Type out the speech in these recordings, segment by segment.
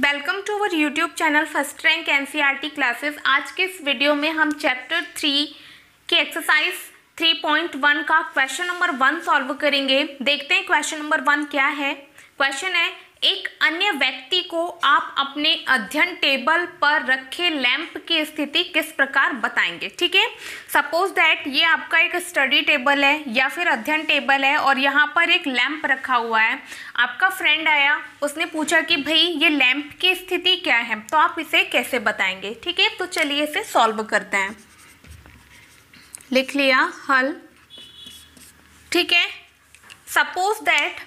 welcome to our YouTube channel first rank T classes आज के इस वीडियो में हम चैप्टर थ्री की एक्सरसाइज 3.1 का क्वेश्चन नंबर वन सॉल्व करेंगे देखते हैं क्वेश्चन नंबर वन क्या है क्वेश्चन है एक अन्य व्यक्ति को आप अपने अध्ययन टेबल पर रखे लैंप की स्थिति किस प्रकार बताएंगे ठीक है सपोज दैट ये आपका एक स्टडी टेबल है या फिर अध्ययन टेबल है और यहाँ पर एक लैंप रखा हुआ है आपका फ्रेंड आया उसने पूछा कि भाई ये लैंप की स्थिति क्या है तो आप इसे कैसे बताएंगे ठीक है तो चलिए इसे सॉल्व करते हैं लिख लिया हल ठीक है सपोज दैट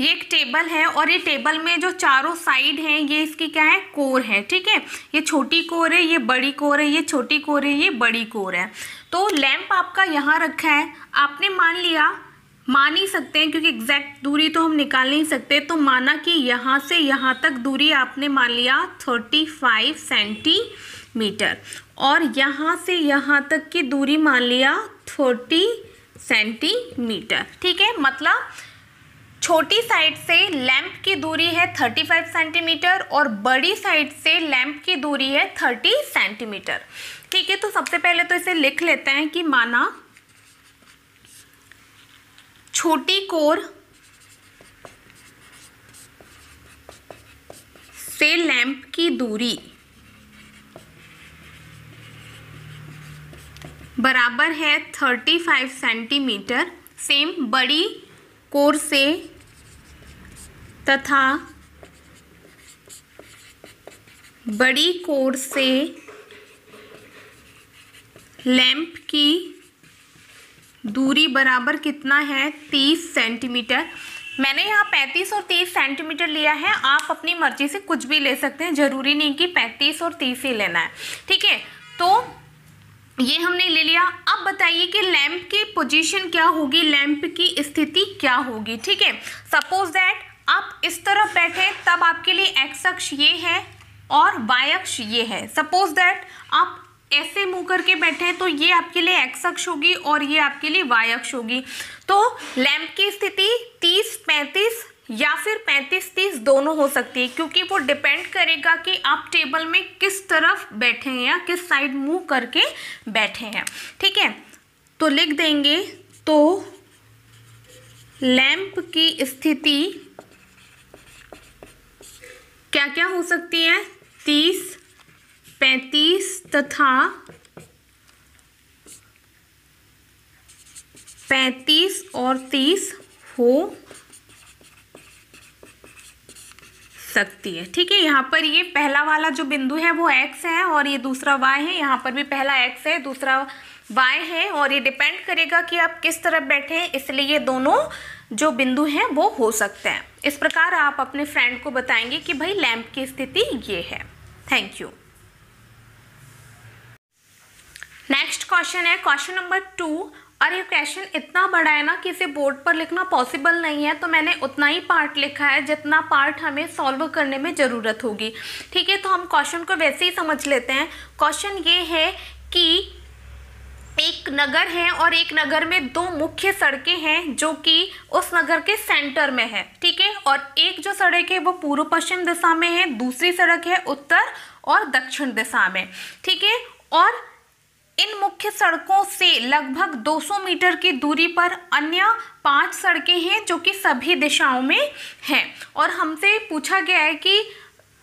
ये एक टेबल है और ये टेबल में जो चारों साइड है ये इसकी क्या है कोर है ठीक है ये छोटी कोर है ये बड़ी कोर है ये छोटी कोर है ये बड़ी कोर है तो लैंप आपका यहाँ रखा है आपने मान लिया मान ही सकते हैं क्योंकि एग्जैक्ट दूरी तो हम निकाल नहीं सकते तो माना कि यहाँ से यहाँ तक दूरी आपने मान लिया थर्टी फाइव सेंटीमीटर और यहाँ से यहाँ तक की दूरी मान लिया थर्टी सेंटीमीटर ठीक है मतलब छोटी साइड से लैंप की दूरी है 35 सेंटीमीटर और बड़ी साइड से लैंप की दूरी है 30 सेंटीमीटर ठीक है तो सबसे पहले तो इसे लिख लेते हैं कि माना छोटी कोर से लैंप की दूरी बराबर है 35 सेंटीमीटर सेम बड़ी कोर से तथा बड़ी कोर से लैंप की दूरी बराबर कितना है तीस सेंटीमीटर मैंने यहाँ पैंतीस और तीस सेंटीमीटर लिया है आप अपनी मर्जी से कुछ भी ले सकते हैं ज़रूरी नहीं कि पैंतीस और तीस ही लेना है ठीक है तो ये हमने ले लिया अब बताइए कि लैम्प की पोजीशन क्या होगी लैंप की स्थिति क्या होगी ठीक है सपोज दैट आप इस तरफ बैठे तब आपके लिए एक्स अक्ष ये है और वाई अक्ष ये है सपोज दैट आप ऐसे मुंह करके बैठे तो ये आपके लिए एक्स अक्ष होगी और ये आपके लिए वाई अक्ष होगी तो लैम्प की स्थिति तीस पैंतीस या फिर पैंतीस तीस दोनों हो सकती है क्योंकि वो डिपेंड करेगा कि आप टेबल में किस तरफ बैठे हैं या किस साइड मुँह करके बैठे हैं ठीक है तो लिख देंगे तो लैम्प की स्थिति क्या क्या हो सकती हैं तीस पैंतीस तथा पैंतीस और तीस हो सकती है ठीक है यहाँ पर ये पहला वाला जो बिंदु है वो एक्स है और ये दूसरा वाई है यहाँ पर भी पहला एक्स है दूसरा वाई है और ये डिपेंड करेगा कि आप किस तरफ बैठे हैं इसलिए ये दोनों जो बिंदु हैं वो हो सकते हैं इस प्रकार आप अपने फ्रेंड को बताएंगे कि भाई लैम्प की स्थिति ये है थैंक यू नेक्स्ट क्वेश्चन है क्वेश्चन नंबर टू और ये क्वेश्चन इतना बड़ा है ना कि इसे बोर्ड पर लिखना पॉसिबल नहीं है तो मैंने उतना ही पार्ट लिखा है जितना पार्ट हमें सॉल्व करने में ज़रूरत होगी ठीक है तो हम क्वेश्चन को वैसे ही समझ लेते हैं क्वेश्चन ये है कि एक नगर है और एक नगर में दो मुख्य सड़कें हैं जो कि उस नगर के सेंटर में है ठीक है और एक जो सड़क है वो पूर्व पश्चिम दिशा में है दूसरी सड़क है उत्तर और दक्षिण दिशा में ठीक है और इन मुख्य सड़कों से लगभग 200 मीटर की दूरी पर अन्य पांच सड़कें हैं जो कि सभी दिशाओं में हैं और हमसे पूछा गया है कि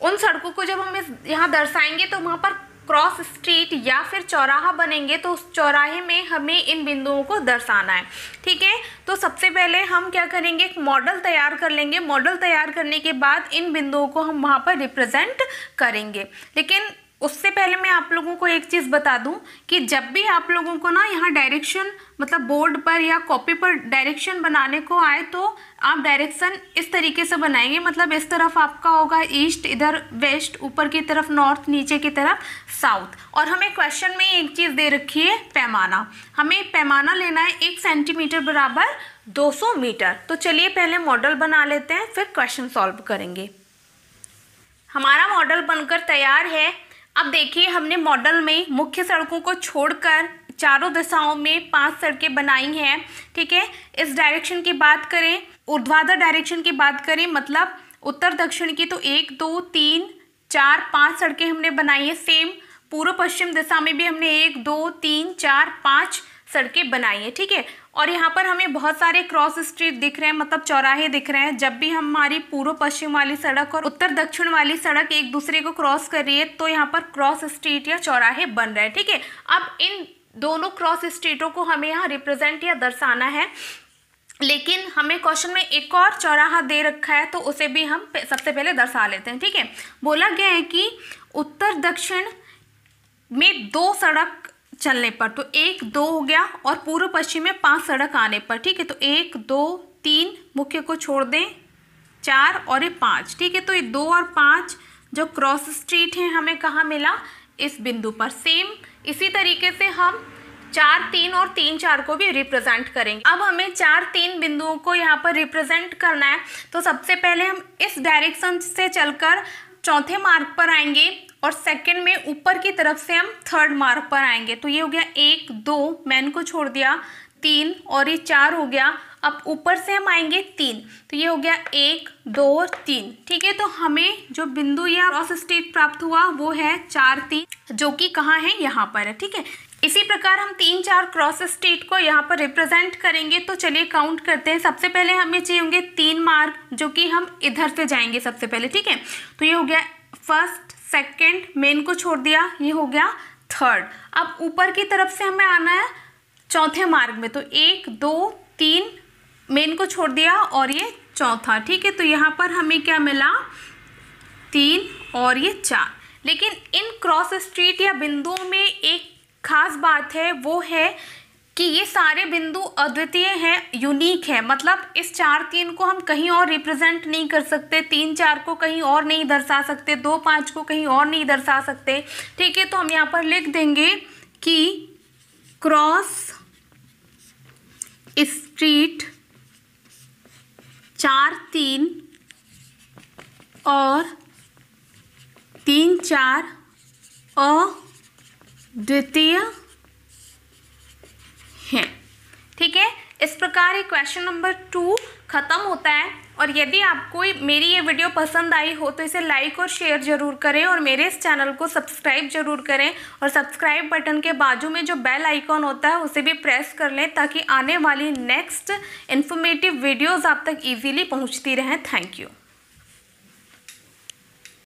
उन सड़कों को जब हम यहाँ दर्शाएंगे तो वहाँ पर क्रॉस स्ट्रीट या फिर चौराहा बनेंगे तो उस चौराहे में हमें इन बिंदुओं को दर्शाना है ठीक है तो सबसे पहले हम क्या करेंगे एक मॉडल तैयार कर लेंगे मॉडल तैयार करने के बाद इन बिंदुओं को हम वहाँ पर रिप्रेजेंट करेंगे लेकिन उससे पहले मैं आप लोगों को एक चीज़ बता दूं कि जब भी आप लोगों को ना यहाँ डायरेक्शन मतलब बोर्ड पर या कॉपी पर डायरेक्शन बनाने को आए तो आप डायरेक्शन इस तरीके से बनाएंगे मतलब इस तरफ आपका होगा ईस्ट इधर वेस्ट ऊपर की तरफ नॉर्थ नीचे की तरफ साउथ और हमें क्वेश्चन में एक चीज़ दे रखी है पैमाना हमें पैमाना लेना है एक सेंटीमीटर बराबर दो मीटर तो चलिए पहले मॉडल बना लेते हैं फिर क्वेश्चन सॉल्व करेंगे हमारा मॉडल बनकर तैयार है अब देखिए हमने मॉडल में मुख्य सड़कों को छोड़कर चारों दिशाओं में पांच सड़कें बनाई हैं ठीक है इस डायरेक्शन की बात करें ऊर्ध्वाधर डायरेक्शन की बात करें मतलब उत्तर दक्षिण की तो एक दो तीन चार पाँच सड़कें हमने बनाई हैं सेम पूर्व पश्चिम दिशा में भी हमने एक दो तीन चार पाँच सड़कें बनाई हैं ठीक है और यहाँ पर हमें बहुत सारे क्रॉस स्ट्रीट दिख रहे हैं मतलब चौराहे दिख रहे हैं जब भी हमारी पूर्व पश्चिम वाली सड़क और उत्तर दक्षिण वाली सड़क एक दूसरे को क्रॉस कर रही है तो यहाँ पर क्रॉस स्ट्रीट या चौराहे बन रहे हैं ठीक है अब इन दोनों क्रॉस स्ट्रीटों को हमें यहाँ रिप्रेजेंट या दर्शाना है लेकिन हमें क्वेश्चन में एक और चौराहा दे रखा है तो उसे भी हम सबसे पहले दर्शा लेते हैं ठीक है बोला गया है कि उत्तर दक्षिण में दो सड़क चलने पर तो एक दो हो गया और पूर्व पश्चिम में पांच सड़क आने पर ठीक है तो एक दो तीन मुख्य को छोड़ दें चार और ये पाँच ठीक है तो ये दो और पाँच जो क्रॉस स्ट्रीट है हमें कहाँ मिला इस बिंदु पर सेम इसी तरीके से हम चार तीन और तीन चार को भी रिप्रेजेंट करेंगे अब हमें चार तीन बिंदुओं को यहाँ पर रिप्रेजेंट करना है तो सबसे पहले हम इस डायरेक्शन से चलकर चौथे मार्ग पर आएंगे और सेकंड में ऊपर की तरफ से हम थर्ड मार्क पर आएंगे तो ये हो गया एक दो मैन को छोड़ दिया तीन और ये चार हो गया अब ऊपर से हम आएंगे तीन तो ये हो गया एक दो तीन ठीक है तो हमें जो बिंदु या क्रॉस स्टेट प्राप्त हुआ वो है चार तीन जो कि कहाँ है यहाँ पर है ठीक है इसी प्रकार हम तीन चार क्रॉस स्टेट को यहाँ पर रिप्रेजेंट करेंगे तो चलिए काउंट करते हैं सबसे पहले हमें चाहिए होंगे तीन मार्क जो कि हम इधर से जाएंगे सबसे पहले ठीक है तो ये हो गया फर्स्ट सेकेंड मेन को छोड़ दिया ये हो गया थर्ड अब ऊपर की तरफ से हमें आना है चौथे मार्ग में तो एक दो तीन मेन को छोड़ दिया और ये चौथा ठीक है तो यहाँ पर हमें क्या मिला तीन और ये चार लेकिन इन क्रॉस स्ट्रीट या बिंदुओं में एक खास बात है वो है कि ये सारे बिंदु अद्वितीय हैं यूनिक हैं मतलब इस चार तीन को हम कहीं और रिप्रेजेंट नहीं कर सकते तीन चार को कहीं और नहीं दर्शा सकते दो पाँच को कहीं और नहीं दर्शा सकते ठीक है तो हम यहाँ पर लिख देंगे कि क्रॉस स्ट्रीट चार तीन और तीन चार अद्वितीय ठीक है इस प्रकार ये क्वेश्चन नंबर टू ख़त्म होता है और यदि आपको मेरी ये वीडियो पसंद आई हो तो इसे लाइक और शेयर ज़रूर करें और मेरे इस चैनल को सब्सक्राइब ज़रूर करें और सब्सक्राइब बटन के बाजू में जो बेल आइकॉन होता है उसे भी प्रेस कर लें ताकि आने वाली नेक्स्ट इन्फॉर्मेटिव वीडियोज़ आप तक ईजिली पहुँचती रहें थैंक यू